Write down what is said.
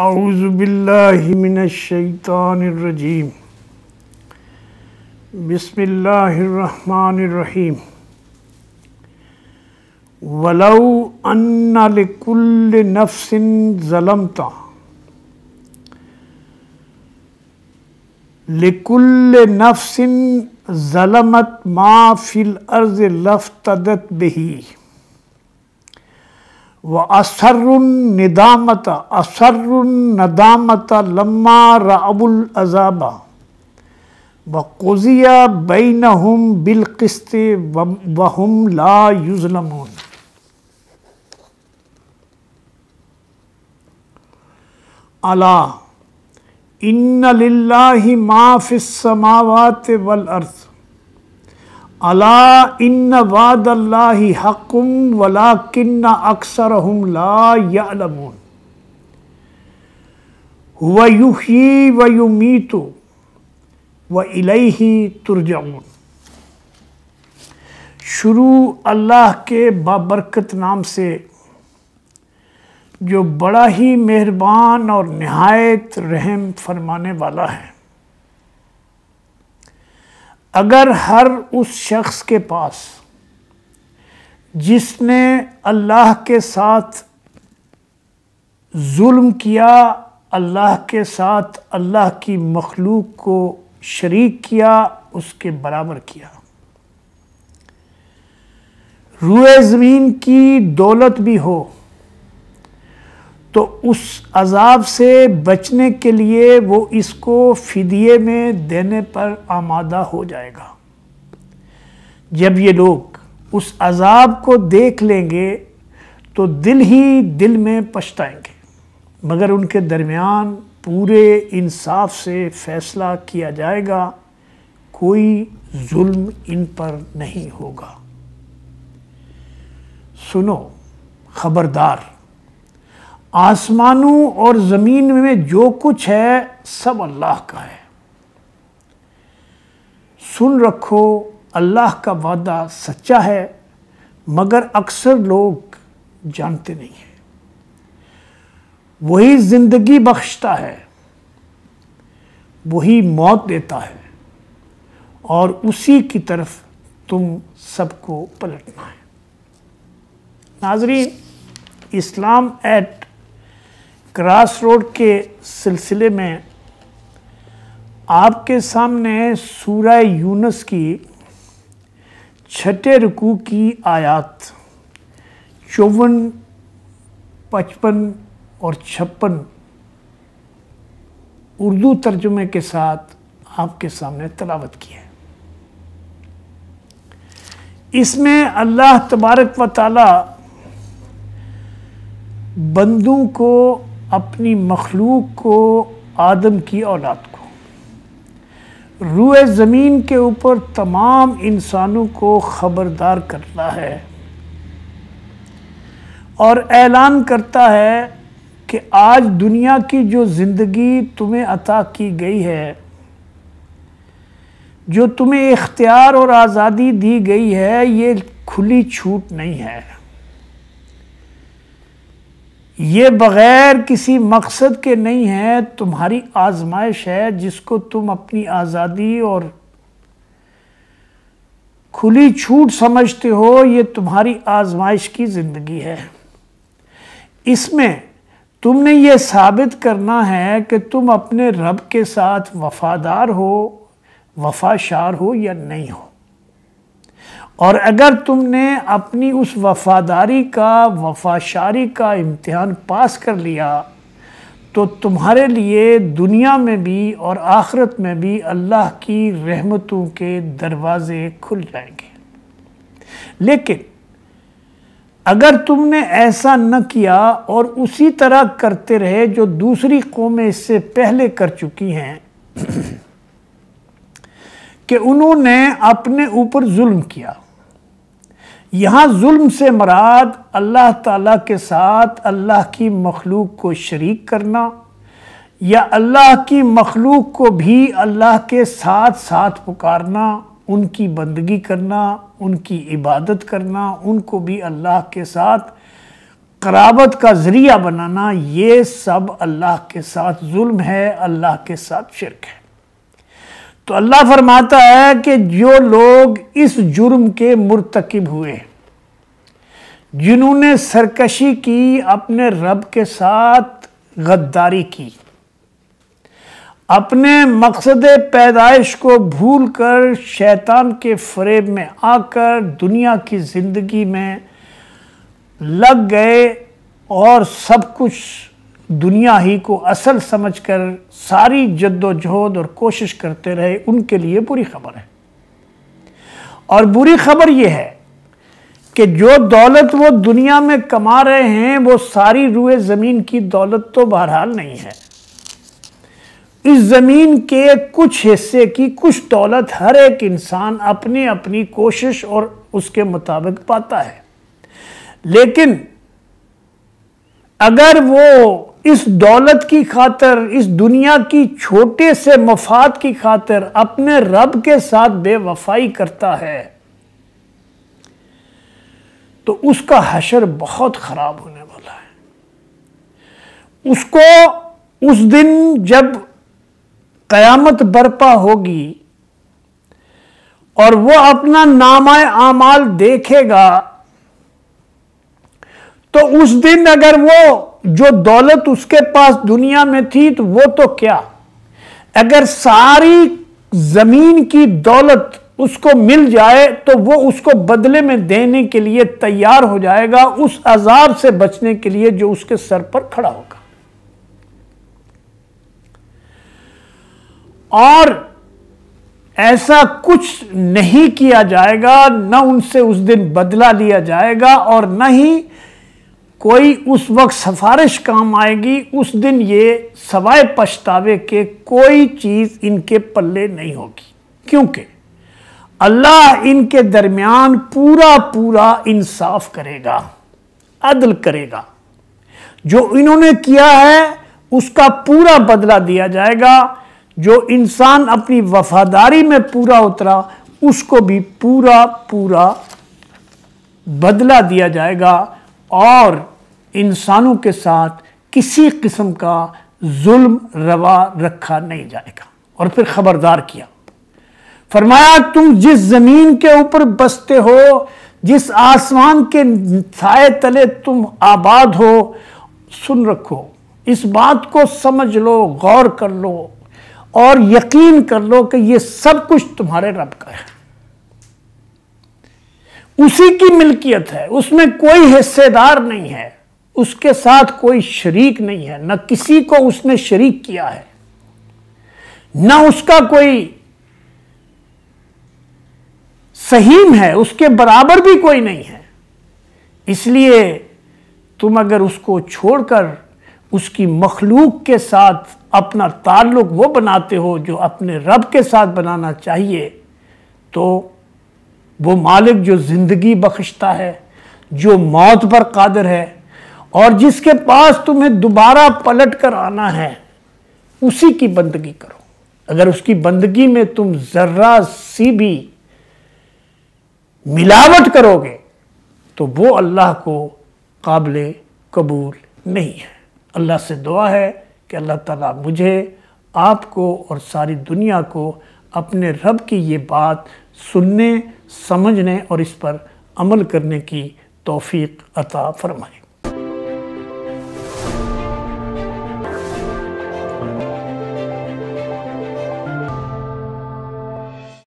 أعوذ بالله من الشيطان الرجيم بسم الله الرحمن الرحيم ولو أن لكل نفس ظلمت لكل نفس ظلمت ما في الأرض لفتدت به وأسر الندامة أسر الندامة لما رأوا العذاب وقضي بينهم بالقسط وهم لا يظلمون ألا إن لله ما في السماوات والأرض अला इन वादल्ला हकुम वला किन्न अक्सर हम लामून व युही व युमीतु व इलही तुरजाऊन शुरू अल्लाह के बाबरकत नाम से जो बड़ा ही मेहरबान और नहायत रहम फरमाने वाला है अगर हर उस शख्स के पास जिसने अल्लाह के साथ जुल्म किया अल्लाह के साथ अल्लाह की मखलूक को शरीक किया उसके बराबर किया रूए ज़मीन की दौलत भी हो तो उस अजाब से बचने के लिए वो इसको फिदिए में देने पर आमादा हो जाएगा जब ये लोग उस अजाब को देख लेंगे तो दिल ही दिल में पछताएंगे मगर उनके दरमियान पूरे इंसाफ से फैसला किया जाएगा कोई जुल्म इन पर नहीं होगा सुनो खबरदार आसमानों और ज़मीन में जो कुछ है सब अल्लाह का है सुन रखो अल्लाह का वादा सच्चा है मगर अक्सर लोग जानते नहीं हैं वही ज़िंदगी बख्शता है वही मौत देता है और उसी की तरफ तुम सबको पलटना है नाजरीन इस्लाम एट क्रास रोड के सिलसिले में आपके सामने सूरह यूनस की छठे रुकू की आयात चौवन पचपन और छप्पन उर्दू तर्जुमे के साथ आपके सामने तलावत की है इसमें अल्लाह तबारक व ताली बंदों को अपनी मखलूक को आदम की औलाद को रूए ज़मीन के ऊपर तमाम इंसानों को ख़बरदार करता है और ऐलान करता है कि आज दुनिया की जो ज़िंदगी तुम्हें अता की गई है जो तुम्हें इख्तियार और आज़ादी दी गई है ये खुली छूट नहीं है ये बग़ैर किसी मकसद के नहीं है तुम्हारी आजमाइश है जिसको तुम अपनी आज़ादी और खुली छूट समझते हो ये तुम्हारी आजमाइश की ज़िंदगी है इसमें तुमने ये साबित करना है कि तुम अपने रब के साथ वफ़ादार हो वफ़ाशार हो या नहीं हो और अगर तुमने अपनी उस वफादारी का वफाशारी का इम्तहान पास कर लिया तो तुम्हारे लिए दुनिया में भी और आखरत में भी अल्लाह की रहमतों के दरवाज़े खुल जाएंगे लेकिन अगर तुमने ऐसा न किया और उसी तरह करते रहे जो दूसरी कौमें इससे पहले कर चुकी हैं कि उन्होंने अपने ऊपर जुल्म किया यहाँ जुल्म से मराद अल्लाह ताला के साथ अल्लाह की मखलूक को शरीक करना या अल्लाह की मखलूक को भी अल्लाह के साथ साथ पुकारना उनकी बंदगी करना उनकी इबादत करना उनको भी अल्लाह के साथ कराबत का ज़रिया बनाना ये सब अल्लाह के साथ जुल्म है अल्लाह के साथ शिरक है तो अल्लाह फरमाता है कि जो लोग इस जुर्म के मुरतकब हुए जिन्होंने सरकशी की अपने रब के साथ गद्दारी की अपने मकसद पैदाइश को भूल कर शैतान के फरेब में आकर दुनिया की ज़िंदगी में लग गए और सब कुछ दुनिया ही को असल समझकर सारी जद्दोजहद और कोशिश करते रहे उनके लिए बुरी खबर है और बुरी खबर यह है कि जो दौलत वो दुनिया में कमा रहे हैं वो सारी रुए ज़मीन की दौलत तो बहरहाल नहीं है इस ज़मीन के कुछ हिस्से की कुछ दौलत हर एक इंसान अपनी अपनी कोशिश और उसके मुताबिक पाता है लेकिन अगर वो इस दौलत की खातर इस दुनिया की छोटे से मफाद की खातर अपने रब के साथ बेवफाई करता है तो उसका हशर बहुत ख़राब होने वाला है उसको उस दिन जब क़यामत बरपा होगी और वो अपना नामाय आमाल देखेगा तो उस दिन अगर वो जो दौलत उसके पास दुनिया में थी तो वो तो क्या अगर सारी जमीन की दौलत उसको मिल जाए तो वो उसको बदले में देने के लिए तैयार हो जाएगा उस अजाब से बचने के लिए जो उसके सर पर खड़ा होगा और ऐसा कुछ नहीं किया जाएगा न उनसे उस दिन बदला लिया जाएगा और न ही कोई उस वक्त सिफारिश काम आएगी उस दिन ये सवाए पछतावे के कोई चीज़ इनके पल्ले नहीं होगी क्योंकि अल्लाह इनके दरमियान पूरा पूरा इंसाफ करेगा अदल करेगा जो इन्होंने किया है उसका पूरा बदला दिया जाएगा जो इंसान अपनी वफादारी में पूरा उतरा उसको भी पूरा पूरा बदला दिया जाएगा और इंसानों के साथ किसी किस्म का जुल्म रवा रखा नहीं जाएगा और फिर खबरदार किया फरमाया तुम जिस जमीन के ऊपर बसते हो जिस आसमान के साय तले तुम आबाद हो सुन रखो इस बात को समझ लो गौर कर लो और यकीन कर लो कि ये सब कुछ तुम्हारे रब का है उसी की मिल्कियत है उसमें कोई हिस्सेदार नहीं है उसके साथ कोई शरीक नहीं है न किसी को उसने शरीक किया है न उसका कोई सहीम है उसके बराबर भी कोई नहीं है इसलिए तुम अगर उसको छोड़कर उसकी मखलूक के साथ अपना ताल्लुक वो बनाते हो जो अपने रब के साथ बनाना चाहिए तो वो मालिक जो ज़िंदगी बख्शता है जो मौत पर कादर है और जिसके पास तुम्हें दोबारा पलट कर आना है उसी की बंदगी करो अगर उसकी बंदगी में तुम जर्रा सी भी मिलावट करोगे तो वो अल्लाह को काबिल कबूल नहीं है अल्लाह से दुआ है कि अल्लाह ताला मुझे आपको और सारी दुनिया को अपने रब की ये बात सुनने समझने और इस पर अमल करने की तौफीक अता फरमाए